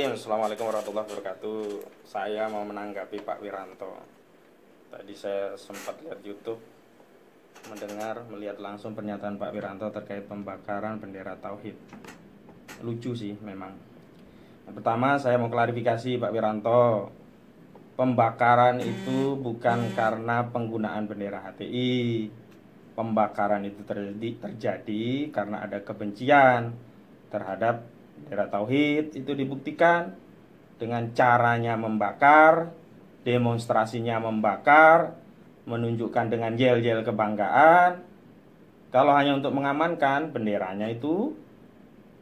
Assalamualaikum warahmatullahi wabarakatuh. Saya mau menanggapi Pak Wiranto. Tadi saya sempat lihat YouTube, mendengar, melihat langsung pernyataan Pak Wiranto terkait pembakaran bendera Tauhid. Lucu sih memang. Yang pertama saya mau klarifikasi Pak Wiranto. Pembakaran itu bukan karena penggunaan bendera HTI. Pembakaran itu terjadi, terjadi karena ada kebencian terhadap Daerah tauhid itu dibuktikan dengan caranya membakar, demonstrasinya membakar, menunjukkan dengan yel-yel kebanggaan. Kalau hanya untuk mengamankan benderanya itu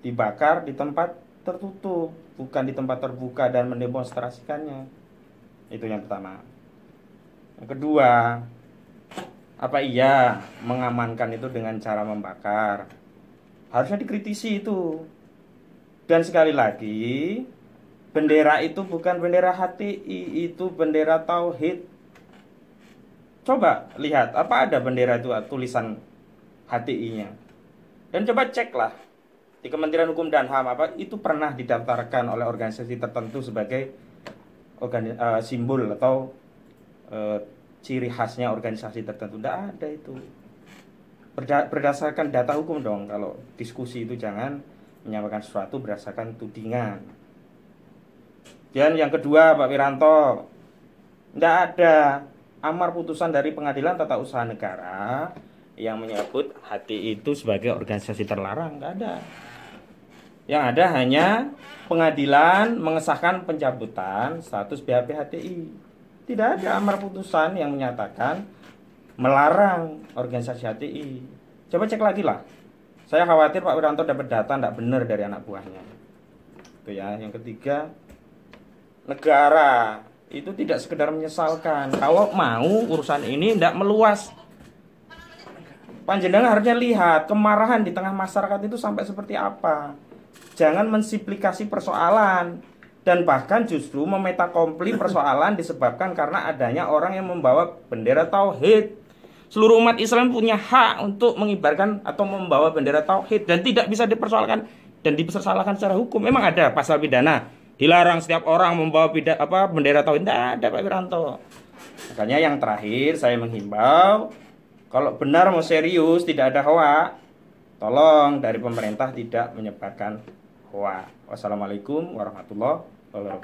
dibakar di tempat tertutup, bukan di tempat terbuka dan mendemonstrasikannya. Itu yang pertama. Yang kedua, apa iya mengamankan itu dengan cara membakar? Harusnya dikritisi itu. Dan sekali lagi, bendera itu bukan bendera hati, itu bendera tauhid. Coba lihat apa ada bendera itu ah, tulisan HTI-nya. Dan coba ceklah di Kementerian Hukum dan HAM apa itu pernah didaftarkan oleh organisasi tertentu sebagai organi- uh, simbol atau uh, ciri khasnya organisasi tertentu. Tidak ada itu. berdasarkan data hukum dong kalau diskusi itu jangan menyampaikan sesuatu berdasarkan tudingan. Dan yang kedua, Pak Wiranto, tidak ada amar putusan dari Pengadilan Tata Usaha Negara yang menyebut HTI itu sebagai organisasi terlarang, nggak ada. Yang ada hanya pengadilan mengesahkan pencabutan status BHP HTI. Tidak ada amar putusan yang menyatakan melarang organisasi HTI. Coba cek lagi lah saya khawatir Pak Wiranto dapat data tidak benar dari anak buahnya. Itu ya. Yang ketiga, negara itu tidak sekedar menyesalkan. Kalau mau urusan ini tidak meluas. Panjenengan harusnya lihat kemarahan di tengah masyarakat itu sampai seperti apa. Jangan mensiplikasi persoalan dan bahkan justru memetakompli persoalan disebabkan karena adanya orang yang membawa bendera tauhid seluruh umat Islam punya hak untuk mengibarkan atau membawa bendera tauhid dan tidak bisa dipersoalkan dan dipersalahkan secara hukum. Memang ada pasal pidana dilarang setiap orang membawa pida, apa bendera tauhid. Tidak ada Pak Wiranto. Makanya yang terakhir saya menghimbau kalau benar mau serius tidak ada hoa, tolong dari pemerintah tidak menyebarkan hoa. Wassalamualaikum warahmatullah wabarakatuh.